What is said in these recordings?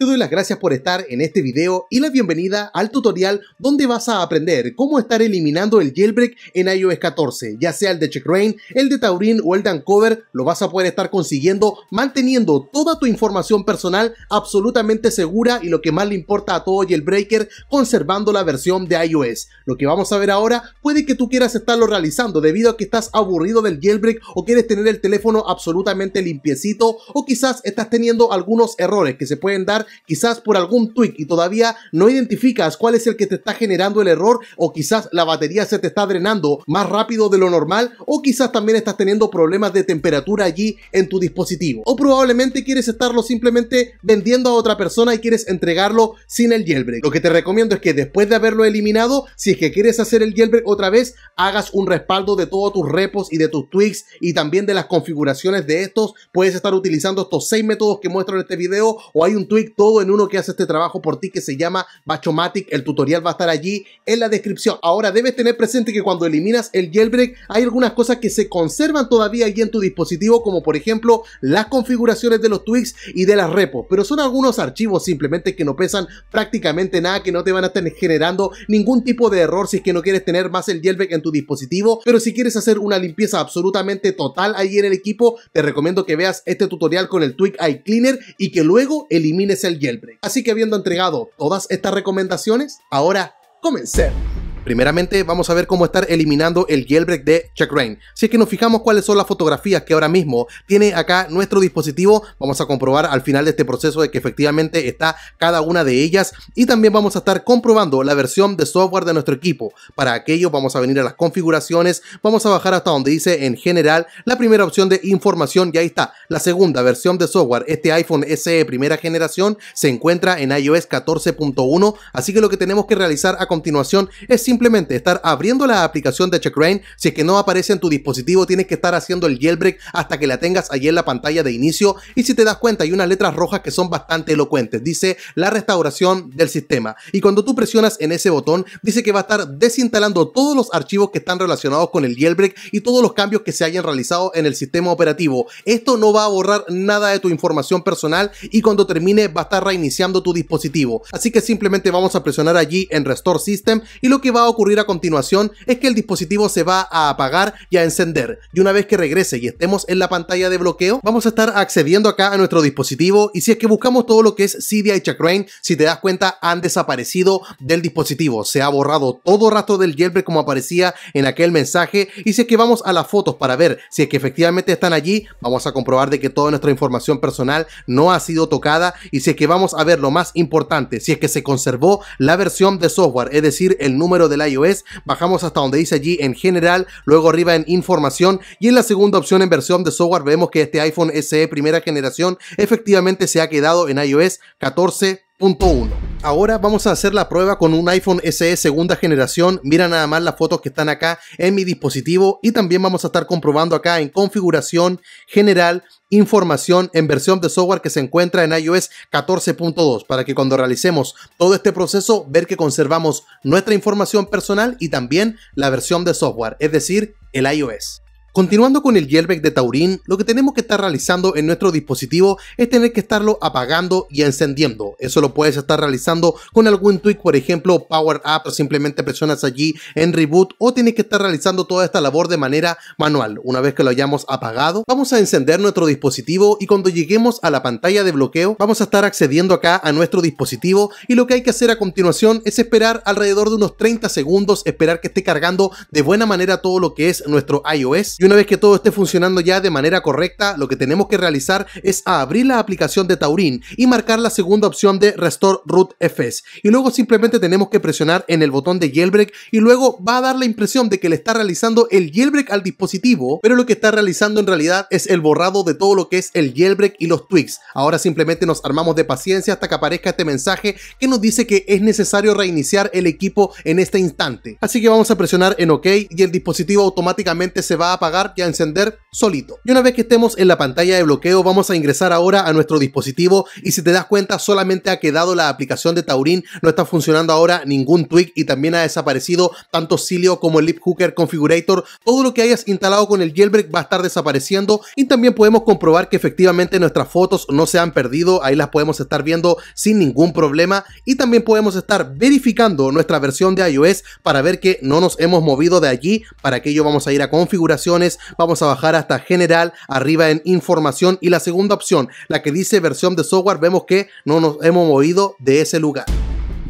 te doy las gracias por estar en este video y la bienvenida al tutorial donde vas a aprender cómo estar eliminando el jailbreak en iOS 14, ya sea el de CheckRain, el de Taurin o el de Uncover, lo vas a poder estar consiguiendo manteniendo toda tu información personal absolutamente segura y lo que más le importa a todo jailbreaker, conservando la versión de iOS. Lo que vamos a ver ahora puede que tú quieras estarlo realizando debido a que estás aburrido del jailbreak o quieres tener el teléfono absolutamente limpiecito o quizás estás teniendo algunos errores que se pueden dar quizás por algún tweak y todavía no identificas cuál es el que te está generando el error o quizás la batería se te está drenando más rápido de lo normal o quizás también estás teniendo problemas de temperatura allí en tu dispositivo o probablemente quieres estarlo simplemente vendiendo a otra persona y quieres entregarlo sin el jailbreak. Lo que te recomiendo es que después de haberlo eliminado, si es que quieres hacer el jailbreak otra vez, hagas un respaldo de todos tus repos y de tus tweaks y también de las configuraciones de estos. Puedes estar utilizando estos seis métodos que muestro en este video o hay un tweak todo en uno que hace este trabajo por ti que se llama Bachomatic. El tutorial va a estar allí en la descripción. Ahora debes tener presente que cuando eliminas el jailbreak hay algunas cosas que se conservan todavía allí en tu dispositivo como por ejemplo las configuraciones de los tweaks y de las repos. Pero son algunos archivos simplemente que no pesan prácticamente nada, que no te van a estar generando ningún tipo de error si es que no quieres tener más el jailbreak en tu dispositivo. Pero si quieres hacer una limpieza absolutamente total allí en el equipo, te recomiendo que veas este tutorial con el tweak iCleaner y que luego elimines el el jailbreak. Así que habiendo entregado todas estas recomendaciones, ahora comencemos. Primeramente vamos a ver cómo estar eliminando el jailbreak de rain Si es que nos fijamos cuáles son las fotografías que ahora mismo tiene acá nuestro dispositivo, vamos a comprobar al final de este proceso de que efectivamente está cada una de ellas y también vamos a estar comprobando la versión de software de nuestro equipo. Para aquello vamos a venir a las configuraciones, vamos a bajar hasta donde dice en general la primera opción de información y ahí está. La segunda versión de software, este iPhone SE primera generación se encuentra en iOS 14.1, así que lo que tenemos que realizar a continuación es simplemente simplemente estar abriendo la aplicación de Checkrain. Si es que no aparece en tu dispositivo, tienes que estar haciendo el jailbreak hasta que la tengas allí en la pantalla de inicio. Y si te das cuenta, hay unas letras rojas que son bastante elocuentes. Dice la restauración del sistema. Y cuando tú presionas en ese botón, dice que va a estar desinstalando todos los archivos que están relacionados con el jailbreak y todos los cambios que se hayan realizado en el sistema operativo. Esto no va a borrar nada de tu información personal y cuando termine va a estar reiniciando tu dispositivo. Así que simplemente vamos a presionar allí en Restore System y lo que va a ocurrir a continuación es que el dispositivo se va a apagar y a encender y una vez que regrese y estemos en la pantalla de bloqueo vamos a estar accediendo acá a nuestro dispositivo y si es que buscamos todo lo que es Cydia y Chakrain si te das cuenta han desaparecido del dispositivo, se ha borrado todo rastro del jailbreak como aparecía en aquel mensaje y si es que vamos a las fotos para ver si es que efectivamente están allí vamos a comprobar de que toda nuestra información personal no ha sido tocada y si es que vamos a ver lo más importante si es que se conservó la versión de software es decir el número del iOS, bajamos hasta donde dice allí en general, luego arriba en información y en la segunda opción en versión de software vemos que este iPhone SE primera generación efectivamente se ha quedado en iOS 14 Punto 1. Ahora vamos a hacer la prueba con un iPhone SE segunda generación. Mira nada más las fotos que están acá en mi dispositivo y también vamos a estar comprobando acá en configuración general información en versión de software que se encuentra en iOS 14.2 para que cuando realicemos todo este proceso ver que conservamos nuestra información personal y también la versión de software, es decir, el iOS. Continuando con el jailbreak de Taurin, lo que tenemos que estar realizando en nuestro dispositivo es tener que estarlo apagando y encendiendo. Eso lo puedes estar realizando con algún tweak, por ejemplo, Power Up, o simplemente presionas allí en Reboot o tienes que estar realizando toda esta labor de manera manual. Una vez que lo hayamos apagado, vamos a encender nuestro dispositivo y cuando lleguemos a la pantalla de bloqueo, vamos a estar accediendo acá a nuestro dispositivo y lo que hay que hacer a continuación es esperar alrededor de unos 30 segundos, esperar que esté cargando de buena manera todo lo que es nuestro iOS y una vez que todo esté funcionando ya de manera correcta, lo que tenemos que realizar es abrir la aplicación de Taurin y marcar la segunda opción de Restore Root FS. Y luego simplemente tenemos que presionar en el botón de jailbreak y luego va a dar la impresión de que le está realizando el jailbreak al dispositivo, pero lo que está realizando en realidad es el borrado de todo lo que es el jailbreak y los tweaks. Ahora simplemente nos armamos de paciencia hasta que aparezca este mensaje que nos dice que es necesario reiniciar el equipo en este instante. Así que vamos a presionar en OK y el dispositivo automáticamente se va a apagar apagar a encender solito. Y una vez que estemos en la pantalla de bloqueo, vamos a ingresar ahora a nuestro dispositivo y si te das cuenta solamente ha quedado la aplicación de Taurin, no está funcionando ahora ningún tweak y también ha desaparecido tanto Silio como el Lip Hooker Configurator, todo lo que hayas instalado con el jailbreak va a estar desapareciendo y también podemos comprobar que efectivamente nuestras fotos no se han perdido, ahí las podemos estar viendo sin ningún problema y también podemos estar verificando nuestra versión de iOS para ver que no nos hemos movido de allí, para aquello vamos a ir a configuración vamos a bajar hasta general, arriba en información y la segunda opción, la que dice versión de software, vemos que no nos hemos movido de ese lugar.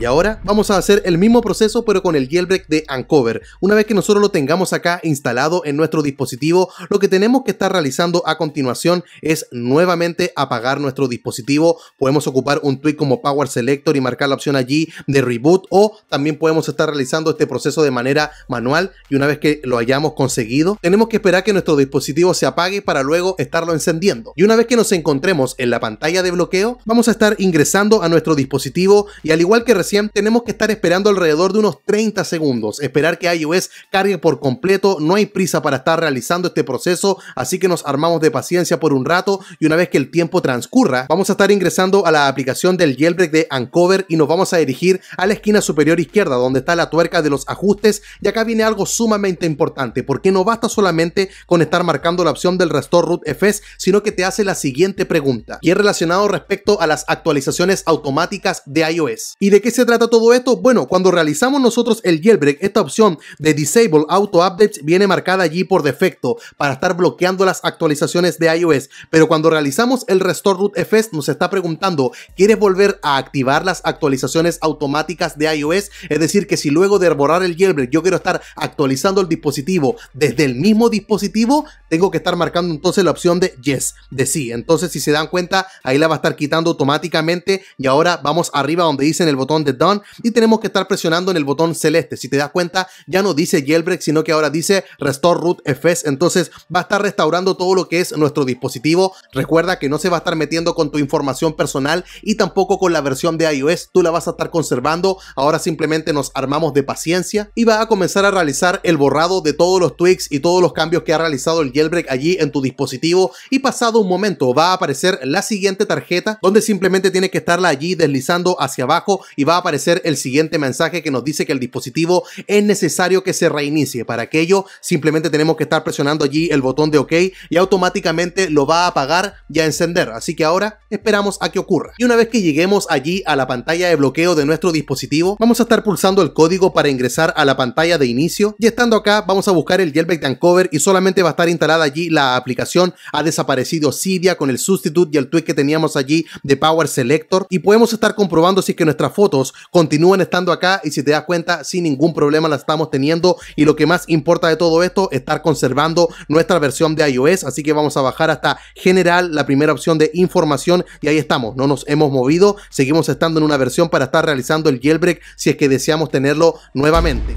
Y ahora vamos a hacer el mismo proceso pero con el jailbreak de Uncover. Una vez que nosotros lo tengamos acá instalado en nuestro dispositivo, lo que tenemos que estar realizando a continuación es nuevamente apagar nuestro dispositivo. Podemos ocupar un tweet como Power Selector y marcar la opción allí de reboot o también podemos estar realizando este proceso de manera manual y una vez que lo hayamos conseguido, tenemos que esperar que nuestro dispositivo se apague para luego estarlo encendiendo. Y una vez que nos encontremos en la pantalla de bloqueo, vamos a estar ingresando a nuestro dispositivo y al igual que tenemos que estar esperando alrededor de unos 30 segundos. Esperar que iOS cargue por completo, no hay prisa para estar realizando este proceso, así que nos armamos de paciencia por un rato y una vez que el tiempo transcurra, vamos a estar ingresando a la aplicación del jailbreak de Uncover y nos vamos a dirigir a la esquina superior izquierda donde está la tuerca de los ajustes y acá viene algo sumamente importante porque no basta solamente con estar marcando la opción del Restore Root FS, sino que te hace la siguiente pregunta y es relacionado respecto a las actualizaciones automáticas de iOS. ¿Y de qué se se trata todo esto? Bueno, cuando realizamos nosotros el jailbreak, esta opción de Disable Auto Updates viene marcada allí por defecto para estar bloqueando las actualizaciones de iOS. Pero cuando realizamos el Restore Root FS nos está preguntando, ¿quieres volver a activar las actualizaciones automáticas de iOS? Es decir, que si luego de borrar el jailbreak yo quiero estar actualizando el dispositivo desde el mismo dispositivo, tengo que estar marcando entonces la opción de Yes, de sí. Entonces si se dan cuenta, ahí la va a estar quitando automáticamente y ahora vamos arriba donde dicen el botón de Done y tenemos que estar presionando en el botón celeste. Si te das cuenta, ya no dice jailbreak, sino que ahora dice restore root fs. Entonces va a estar restaurando todo lo que es nuestro dispositivo. Recuerda que no se va a estar metiendo con tu información personal y tampoco con la versión de iOS. Tú la vas a estar conservando. Ahora simplemente nos armamos de paciencia y va a comenzar a realizar el borrado de todos los tweaks y todos los cambios que ha realizado el jailbreak allí en tu dispositivo. Y pasado un momento va a aparecer la siguiente tarjeta donde simplemente tiene que estarla allí deslizando hacia abajo y va a aparecer el siguiente mensaje que nos dice que el dispositivo es necesario que se reinicie. Para aquello simplemente tenemos que estar presionando allí el botón de OK y automáticamente lo va a apagar y a encender. Así que ahora esperamos a que ocurra. Y una vez que lleguemos allí a la pantalla de bloqueo de nuestro dispositivo, vamos a estar pulsando el código para ingresar a la pantalla de inicio y estando acá vamos a buscar el jailbreak de y solamente va a estar instalada allí la aplicación. Ha desaparecido Cydia con el substitute y el tweak que teníamos allí de Power Selector y podemos estar comprobando si es que nuestra foto continúen estando acá y si te das cuenta, sin ningún problema la estamos teniendo y lo que más importa de todo esto, estar conservando nuestra versión de iOS, así que vamos a bajar hasta general, la primera opción de información y ahí estamos, no nos hemos movido, seguimos estando en una versión para estar realizando el jailbreak si es que deseamos tenerlo nuevamente.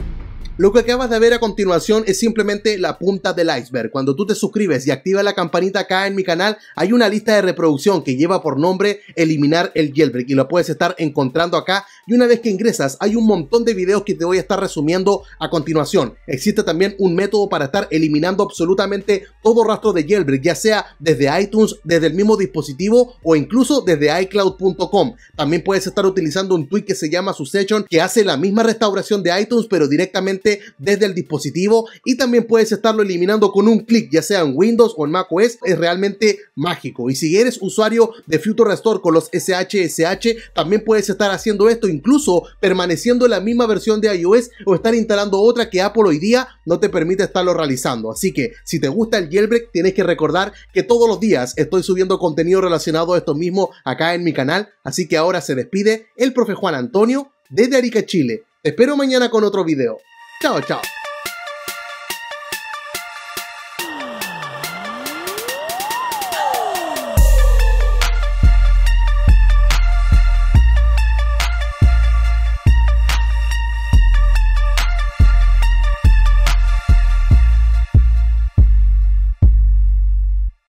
Lo que acabas de ver a continuación es simplemente la punta del iceberg. Cuando tú te suscribes y activas la campanita acá en mi canal, hay una lista de reproducción que lleva por nombre Eliminar el Jailbreak y lo puedes estar encontrando acá. Y una vez que ingresas, hay un montón de videos que te voy a estar resumiendo a continuación. Existe también un método para estar eliminando absolutamente todo rastro de jailbreak, ya sea desde iTunes, desde el mismo dispositivo o incluso desde iCloud.com. También puedes estar utilizando un tweet que se llama Succession que hace la misma restauración de iTunes pero directamente desde el dispositivo y también puedes estarlo eliminando con un clic, ya sea en Windows o en macOS, es realmente mágico. Y si eres usuario de Future Restore con los SHSH, también puedes estar haciendo esto, incluso permaneciendo en la misma versión de iOS o estar instalando otra que Apple hoy día no te permite estarlo realizando. Así que si te gusta el jailbreak, tienes que recordar que todos los días estoy subiendo contenido relacionado a esto mismo acá en mi canal. Así que ahora se despide el profe Juan Antonio desde Arica, Chile. Te espero mañana con otro video. 笑笑。